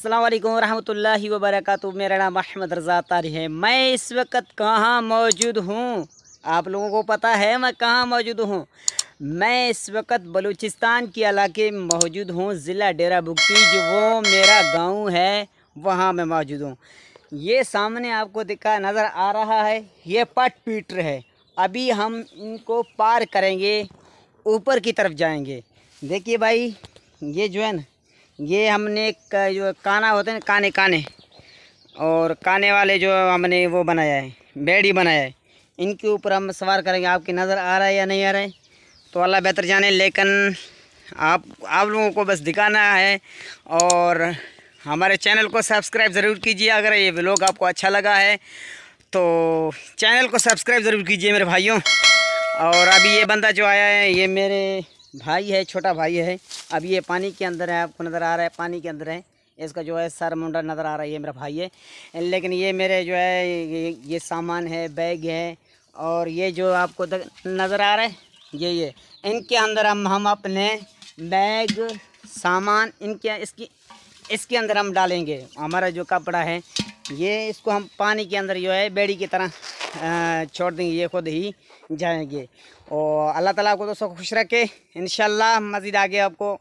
असलकम वरहमल वबरक मेरा नाम अहमद रज़ा तारी है मैं इस वक्त कहाँ मौजूद हूँ आप लोगों को पता है मैं कहाँ मौजूद हूँ मैं इस वक्त बलूचिस्तान के इलाके में मौजूद हूँ ज़िला डेरा बुक्की जो वो मेरा गांव है वहाँ मैं मौजूद हूँ ये सामने आपको दिखा नज़र आ रहा है ये पट पीटर है अभी हम इनको पार करेंगे ऊपर की तरफ जाएंगे देखिए भाई ये जो है ना ये हमने का जो काना होते हैं काने काने और काने वाले जो हमने वो बनाया है बेड ही बनाया है इनके ऊपर हम सवार करेंगे आपकी नज़र आ रहा है या नहीं आ रहा है तो अल्लाह बेहतर जाने लेकिन आप आप लोगों को बस दिखाना है और हमारे चैनल को सब्सक्राइब ज़रूर कीजिए अगर ये ब्लॉग आपको अच्छा लगा है तो चैनल को सब्सक्राइब ज़रूर कीजिए मेरे भाइयों और अभी ये बंदा जो आया है ये मेरे भाई है छोटा भाई है अब ये पानी के अंदर है आपको नज़र आ रहा है पानी के अंदर है इसका जो है सर मुंडा नज़र आ रहा है ये मेरा भाई है लेकिन ये मेरे जो है ये, ये सामान है बैग है और ये जो आपको नज़र आ रहा है ये ये इनके अंदर हम हम अपने बैग सामान इनके इसकी इसके अंदर हम डालेंगे हमारा जो कपड़ा है ये इसको हम पानी के अंदर जो है बेड़ी की तरह छोड़ देंगे ये खुद ही जाएंगे और अल्लाह ताला को दोस्तों खुश रखे इन मज़ीद आगे आपको